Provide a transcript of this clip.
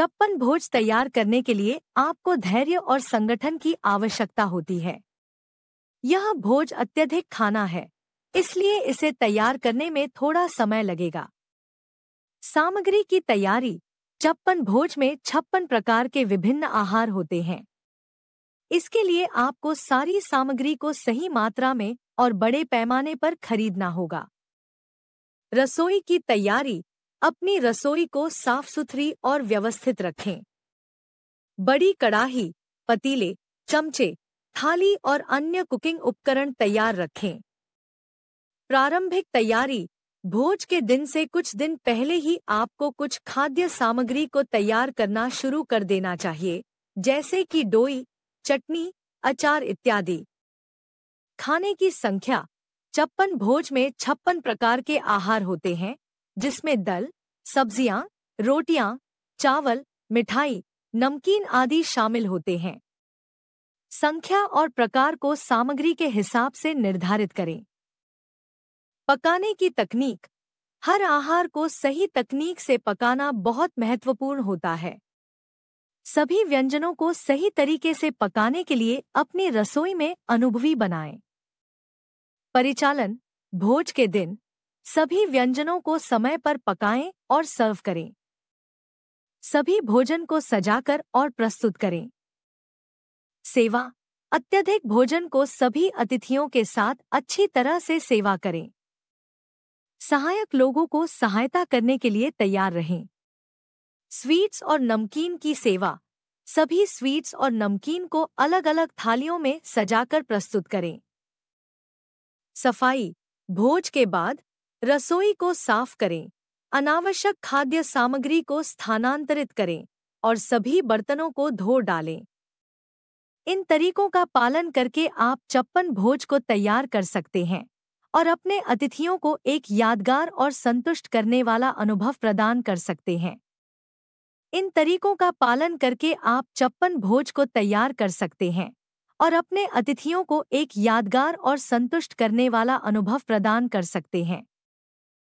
चप्पन भोज तैयार करने के लिए आपको धैर्य और संगठन की आवश्यकता होती है यह भोज अत्यधिक खाना है इसलिए इसे तैयार करने में थोड़ा समय लगेगा सामग्री की तैयारी छप्पन भोज में छप्पन प्रकार के विभिन्न आहार होते हैं इसके लिए आपको सारी सामग्री को सही मात्रा में और बड़े पैमाने पर खरीदना होगा रसोई की तैयारी अपनी रसोई को साफ सुथरी और व्यवस्थित रखें बड़ी कड़ाही पतीले चमचे थाली और अन्य कुकिंग उपकरण तैयार रखें प्रारंभिक तैयारी भोज के दिन से कुछ दिन पहले ही आपको कुछ खाद्य सामग्री को तैयार करना शुरू कर देना चाहिए जैसे कि डोई चटनी अचार इत्यादि खाने की संख्या छप्पन भोज में छप्पन प्रकार के आहार होते हैं जिसमें दल सब्जियां रोटियां चावल मिठाई नमकीन आदि शामिल होते हैं संख्या और प्रकार को सामग्री के हिसाब से निर्धारित करें पकाने की तकनीक हर आहार को सही तकनीक से पकाना बहुत महत्वपूर्ण होता है सभी व्यंजनों को सही तरीके से पकाने के लिए अपनी रसोई में अनुभवी बनाएं। परिचालन भोज के दिन सभी व्यंजनों को समय पर पकाएं और सर्व करें सभी भोजन को सजाकर और प्रस्तुत करें सेवा अत्यधिक भोजन को सभी अतिथियों के साथ अच्छी तरह से सेवा करें सहायक लोगों को सहायता करने के लिए तैयार रहें स्वीट्स और नमकीन की सेवा सभी स्वीट्स और नमकीन को अलग अलग थालियों में सजाकर प्रस्तुत करें सफाई भोज के बाद रसोई को साफ करें अनावश्यक खाद्य सामग्री को स्थानांतरित करें और सभी बर्तनों को धो डालें इन तरीकों का पालन करके आप चप्पन भोज को तैयार कर सकते हैं और अपने अतिथियों को एक यादगार और संतुष्ट करने वाला अनुभव प्रदान कर सकते हैं इन तरीकों का पालन करके आप चप्पन भोज को तैयार कर सकते हैं और अपने अतिथियों को एक यादगार और संतुष्ट करने वाला अनुभव प्रदान कर सकते हैं